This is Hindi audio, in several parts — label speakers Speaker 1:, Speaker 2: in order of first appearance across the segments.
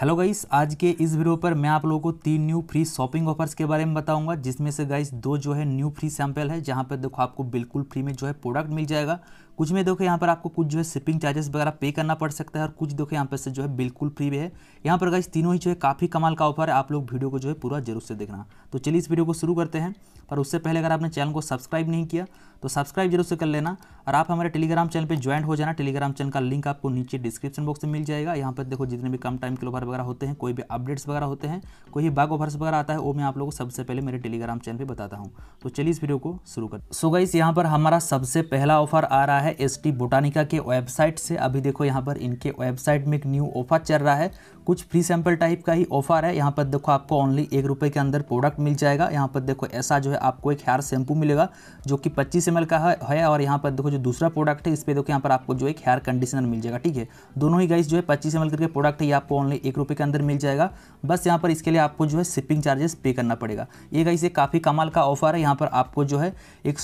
Speaker 1: हेलो गाइस आज के इस वीडियो पर मैं आप लोगों को तीन न्यू फ्री शॉपिंग ऑफर्स के बारे में बताऊंगा जिसमें से गाइस दो जो है न्यू फ्री सैंपल है जहां पर देखो आपको बिल्कुल फ्री में जो है प्रोडक्ट मिल जाएगा कुछ में देखो यहाँ पर आपको कुछ जो है शिपिंग चार्जेस वगैरह पे करना पड़ सकता है और कुछ देखो यहाँ पर से जो है बिल्कुल फ्री भी है यहाँ पर गाइस तीनों ही जो है काफ़ी कमाल का ऑफर है आप लोग वीडियो को जो है पूरा जरूर से देखना तो चलिए इस वीडियो को शुरू करते हैं पर उससे पहले अगर आपने चैनल को सब्सक्राइब नहीं किया तो सब्सक्राइब जरूर से कर लेना और आप हमारे टेलीग्राम चैनल पर ज्वाइन हो जाना टेलीग्राम चैनल का लिंक आपको नीचे डिस्क्रिप्शन बॉक्स में मिल जाएगा यहाँ पर देखो जितने भी कम टाइम के ऑफर वगैरह होते हैं कोई भी अपडेट्स वगैरह होते हैं कोई भी बाग ऑफर्स वगैरह आता है वो मैं आप लोगों को सबसे पहले मेरे टेलीग्राम चैनल पर बताता हूँ तो चलिए इस वीडियो को शुरू कर सो गाइस यहाँ पर हमारा सबसे पहला ऑफर आ रहा है है एस टी बोटानिका के वेबसाइट से अभी देखो यहाँ पर इनके वेबसाइट में एक न्यू ऑफर चल रहा है कुछ फ्री सैंपल टाइप का ही ऑफर है यहाँ पर देखो आपको ओनली एक रुपये के अंदर प्रोडक्ट मिल जाएगा यहाँ पर देखो ऐसा जो है आपको एक हेयर शैम्पू मिलेगा जो कि पच्चीस एम का है और यहाँ पर देखो जो दूसरा प्रोडक्ट है इस पर देखो यहाँ पर आपको जो एक हेयर कंडीशनर मिल जाएगा ठीक है दोनों ही गाइस जो है पच्चीस एम करके प्रोडक्ट है ये आपको ओनली एक के अंदर मिल जाएगा बस यहाँ पर इसके लिए आपको जो है शिपिंग चार्जेस पे करना पड़ेगा ये गाइस ये काफ़ी कमाल का ऑफर है यहाँ पर आपको जो है एक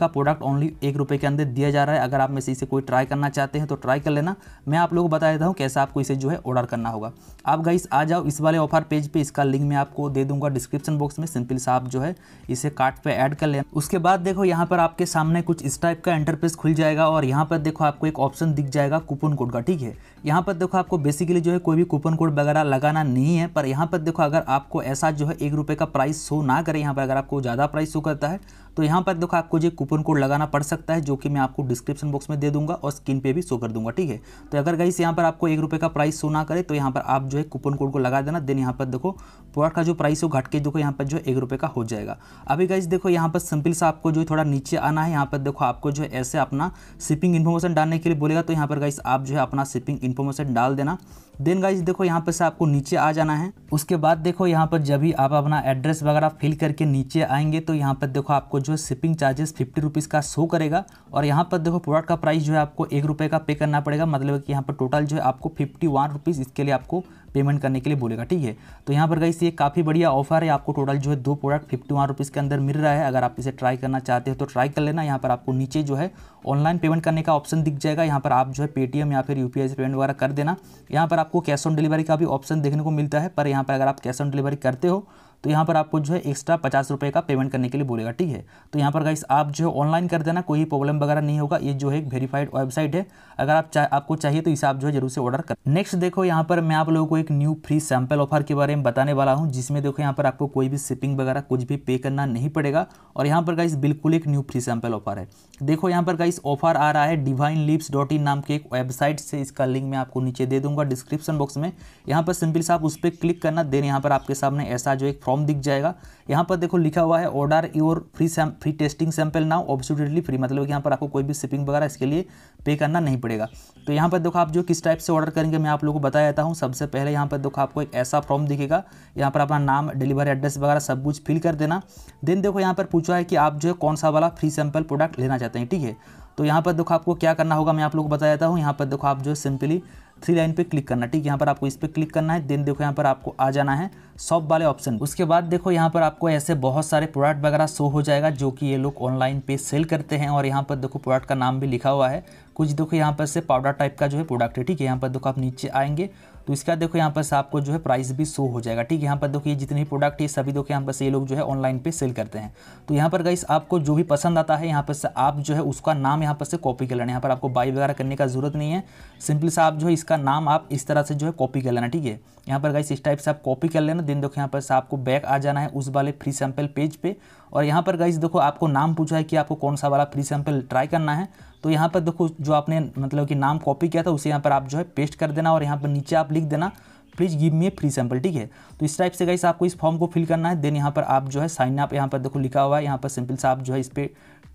Speaker 1: का प्रोडक्ट ओनली एक के अंदर दिया जा रहा है अगर आप में से इसे कोई ट्राई करना चाहते हैं तो ट्राई कर लेना मैं आप लोगों को बता देता हूँ कैसे आपको इसे जो है ऑर्डर करना होगा आप गाइस आ जाओ इस वाले ऑफर पेज पे इसका लिंक मैं आपको दे दूंगा डिस्क्रिप्शन बॉक्स में सिंपल सा आप जो है इसे कार्ट पर ऐड कर लेना उसके बाद देखो यहाँ पर आपके सामने कुछ इस टाइप का इंटरपेज खुल जाएगा और यहाँ पर देखो आपको एक ऑप्शन दिख जाएगा कूपन कोड का ठीक है यहाँ पर देखो आपको बेसिकली जो है कोई भी कूपन कोड वगैरह लगाना नहीं है पर यहाँ पर देखो अगर आपको ऐसा जो है एक रुपये का प्राइस शो ना करे यहाँ पर अगर आपको ज़्यादा प्राइस शो करता है तो यहाँ पर देखो आपको जो कूपन कोड लगाना पड़ सकता है जो कि मैं आपको डिस्क्रिप्शन बॉक्स में दे दूंगा और स्क्रीन पे भी शो कर दूंगा ठीक है तो अगर गाइस यहाँ पर आपको एक रुपये का प्राइस शो ना करे तो यहाँ पर आप जो है कूपन कोड को लगा देना देन यहाँ पर देखो प्रोडक्ट का जो प्राइस हो घट के देखो यहाँ पर जो एक रुपये का हो जाएगा अभी गाइस देखो यहाँ पर सिंपल सा आपको जो थोड़ा नीचे आना है यहाँ पर देखो आपको जो है ऐसे अपना शिपिंग इन्फॉर्मेशन डालने के लिए बोलेगा तो यहाँ पर गाइस आप जो है अपना शिपिंग इन्फॉर्मेशन डाल देना देन गाइज देखो यहाँ पर से आपको नीचे आ जाना है उसके बाद देखो यहाँ पर जब भी आप अपना एड्रेस वगैरह फिल करके नीचे आएंगे तो यहाँ पर देखो आपको जो है शिपिंग चार्जेस फिफ्टी रुपीज़ का शो करेगा और यहाँ पर देखो प्रोडक्ट का प्राइस जो है आपको एक रुपये का पे करना पड़ेगा मतलब कि यहाँ पर टोटल जो है आपको फिफ्टी वन रुपीज़ इसके लिए आपको पेमेंट करने के लिए बोलेगा ठीक है तो यहाँ पर गई ये काफ़ी बढ़िया ऑफर है आपको टोटल जो है दो प्रोडक्ट फिफ्टी वन के अंदर मिल रहा है अगर आप इसे ट्राई करना चाहते हो तो ट्राई कर लेना यहाँ पर आपको नीचे जो है ऑनलाइन पेमेंट करने का ऑप्शन दिख जाएगा यहाँ पर आप जो है पेटीएम या फिर यू से पेमेंट वगैरह कर देना यहाँ पर आपको कैश ऑन डिलीवरी का भी ऑप्शन देखने को मिलता है पर यहाँ पर अगर आप कैश ऑन डिलीवरी करते हो तो यहाँ पर आपको जो है एक्स्ट्रा पचास रुपये का पेमेंट करने के लिए बोलेगा ठीक है तो यहाँ पर गाइस आप जो है ऑनलाइन कर देना कोई प्रॉब्लम वगैरह नहीं होगा ये जो है एक वेरीफाइड वेबसाइट है अगर आप चा, आपको चाहिए तो इसे आप जो है जरूर से ऑर्डर कर नेक्स्ट देखो यहाँ पर मैं आप लोगों को एक एक न्यू फ्री सैंपल ऑफर के बारे में बताने वाला हूँ जिसमें देखो यहाँ पर आपको कोई भी शिपिंग वगैरह कुछ भी पे करना नहीं पड़ेगा और यहाँ पर गाइस बिल्कुल एक न्यू फ्री सैंपल ऑफर है देखो यहाँ पर गाइस ऑफर आ रहा है डिवाइन लिप्स डॉट इन नाम के एक वेबसाइट से इसका लिंक मैं आपको नीचे दे दूंगा डिस्क्रिप्शन बॉक्स में यहाँ पर सिंपल से आप उस पर क्लिक करना देन यहाँ पर आपके सामने ऐसा जो एक फॉर्म दिख जाएगा यहाँ पर देखो लिखा हुआ है order your free free testing sample now absolutely free मतलब यहाँ पर आपको कोई भी शिपिंग वगैरह इसके लिए पे करना नहीं पड़ेगा तो यहाँ पर देखो आप जो किस टाइप से ऑर्डर करेंगे मैं आप लोगों को बताया जाता हूँ सबसे पहले यहाँ पर देखो आपको एक ऐसा फॉर्म दिखेगा यहाँ पर अपना नाम डिलीवरी एड्रेस वगैरह सब कुछ फिल कर देना देन देखो यहाँ पर पूछा है कि आप जो है कौन सा वाला फ्री सैंपल प्रोडक्ट लेना चाहते हैं ठीक है तो यहाँ पर देखो आपको क्या करना होगा मैं आप लोग को बता देता हूँ यहाँ पर देखो आप जो है सिंपली थ्री लाइन पे क्लिक करना ठीक है यहाँ पर आपको इस पर क्लिक करना है देन देखो यहाँ पर आपको आ जाना है शॉप वाले ऑप्शन उसके बाद देखो यहाँ पर आपको ऐसे बहुत सारे प्रोडक्ट वगैरह शो हो जाएगा जो कि ये लोग ऑनलाइन पे सेल करते हैं और यहाँ पर देखो प्रोडक्ट का नाम भी लिखा हुआ है कुछ देखो यहाँ पर से पाउडर टाइप का जो है प्रोडक्ट है ठीक है यहाँ पर देखो आप नीचे आएंगे तो इसका देखो यहाँ पर आपको जो है प्राइस भी शो हो जाएगा ठीक है यहाँ पर देखो ये जितने प्रोडक्ट है सभी देखो यहाँ पर ये लोग जो है ऑनलाइन पे सेल करते हैं तो यहाँ पर गाइस आपको जो भी पसंद आता है यहाँ पर से आप जो है उसका नाम यहाँ पर से कॉपी कर लेना यहाँ पर आपको बाई वगैरह करने का जरूरत नहीं है सिंपली से आप जो है इसका नाम आप इस तरह से जो है कॉपी कर लेना ठीक है यहाँ पर गाइस इस टाइप से आप कॉपी कर लेना दिन देखो यहाँ पर आपको बैक आ जाना है उस वाले फ्री सैंपल पेज पे और यहाँ पर गाइस देखो आपको नाम पूछा है कि आपको कौन सा वाला फ्री सैंपल ट्राई करना है तो यहाँ पर देखो जो आपने मतलब कि नाम कॉपी किया था उसे यहाँ पर आप जो है पेस्ट कर देना और यहाँ पर नीचे आप लिख देना please give me free sample ठीक है तो इस टाइप से गाइस आपको इस फॉर्म को फिल करना है देन यहाँ पर आप जो है साइन अप यहाँ पर देखो लिखा हुआ है यहाँ पर सिंपल से आप जो है इस पर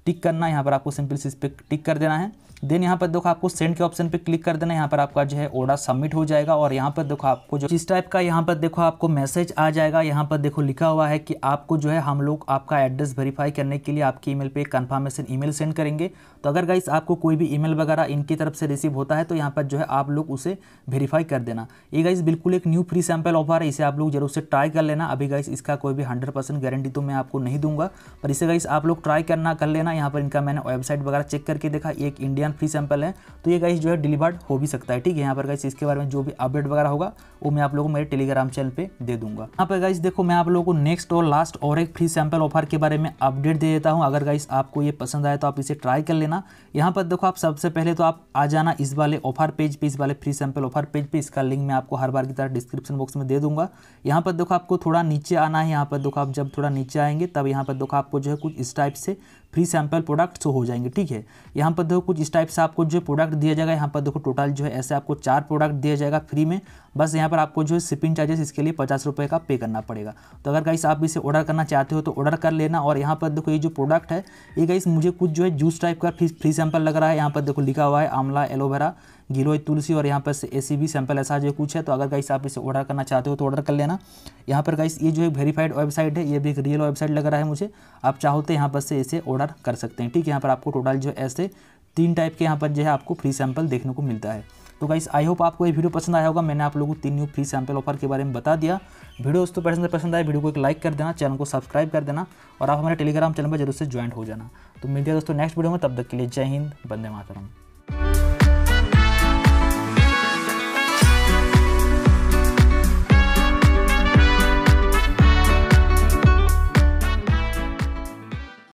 Speaker 1: टिक करना है यहाँ पर आपको सिंपल से इस पर टिक कर देना है देन यहाँ पर देखो आपको सेंड के ऑप्शन पे क्लिक कर देना यहाँ पर आपका जो है ओडा सबमिट हो जाएगा और यहाँ पर देखो आपको जो इस टाइप का यहाँ पर देखो आपको मैसेज आ जाएगा यहाँ पर देखो लिखा हुआ है कि आपको जो है हम लोग आपका एड्रेस वेरीफाई करने के लिए आपकी ईमेल पे कंफर्मेशन ईमेल सेंड करेंगे तो अगर गाइस आपको कोई भी ईमेल वगैरह इनकी तरफ से रिसीव होता है तो यहाँ पर जो है आप लोग उसे वेरीफाई कर देना ये गाइस बिल्कुल एक न्यू फ्री सैम्पल ऑफर है इसे आप लोग जरूर से ट्राई कर लेना अभी गाइस इसका कोई भी हंड्रेड गारंटी तो मैं आपको नहीं दूंगा पर इसे गाइस आप लोग ट्राई करना कर लेना यहाँ पर इनका मैंने वेबसाइट वगैरह चेक करके देखा एक इंडियन एंड फ्री सैंपल है तो ये गाइस जो है डिलीवर्ड हो भी सकता है ठीक है यहाँ पर गाइस इसके बारे में जो भी अपडेट वगैरह होगा वो मैं आप लोगों को मेरे टेलीग्राम चैनल पे दे दूंगा यहाँ पर गाइस देखो मैं आप लोगों को नेक्स्ट और लास्ट और एक फ्री सैंपल ऑफर के बारे में अपडेट दे देता हूँ अगर गाइस आपको ये पसंद आए तो आप इसे ट्राई कर लेना यहाँ पर देखो आप सबसे पहले तो आप आ जाना इस वाले ऑफर पेज पर इस वाले फ्री सैंपल ऑफर पेज पर इसका लिंक मैं आपको हर बार की तरह डिस्क्रिप्शन बॉक्स में दे दूंगा यहाँ पर देखो आपको थोड़ा नीचे आना है यहाँ पर देखो आप जब थोड़ा नीचे आएंगे तब यहाँ पर देखो आपको जो है कुछ इस टाइप से फ्री सैम्पल प्रोडक्ट शो हो जाएंगे ठीक है यहाँ पर देखो कुछ इस टाइप से आपको जो प्रोडक्ट दिया जाएगा यहाँ पर देखो टोटल जो है ऐसे आपको चार प्रोडक्ट दिया जाएगा फ्री में बस यहाँ पर आपको जो है शिपिंग चार्जेस इसके लिए पचास रुपये का पे करना पड़ेगा तो अगर गाइस आप इसे ऑर्डर करना चाहते हो तो ऑर्डर कर लेना और यहाँ पर देखो ये जो प्रोडक्ट है ये गाइस मुझे कुछ जो है जूस टाइप का फ्री सैम्पल लग रहा है यहाँ पर देखो लिखा हुआ है आमला एलोवेरा गिलोय तुलसी और यहाँ पर ए भी सैंपल ऐसा जो कुछ है तो अगर गाइस आप इसे ऑर्डर करना चाहते हो तो ऑर्डर कर लेना यहाँ पर गाइस ये जो है वेरीफाइड वेबसाइट है ये भी एक रियल वेबसाइट लग रहा है मुझे आप चाहो तो यहाँ पर से इसे ऑर्डर कर सकते हैं ठीक है यहाँ पर आपको टोटल जो ऐसे तीन टाइप के यहाँ पर जो है आपको फ्री सैंपल देखने को मिलता है तो गाइस आई होप आपको ये वीडियो पसंद आया होगा मैंने आप लोगों को तीन न्यू फ्री सैंपल ऑफर के बारे में बता दिया वीडियो दोस्तों पसंद पसंद आए वीडियो को एक लाइक कर देना चैनल को सब्सक्राइब कर देना और आप हमारे टेलीग्राम चैनल पर जरूर से ज्वाइन हो जाना तो मिलते हैं दोस्तों नेक्स्ट वीडियो में तब तक के लिए जय हिंद बंदे मातरम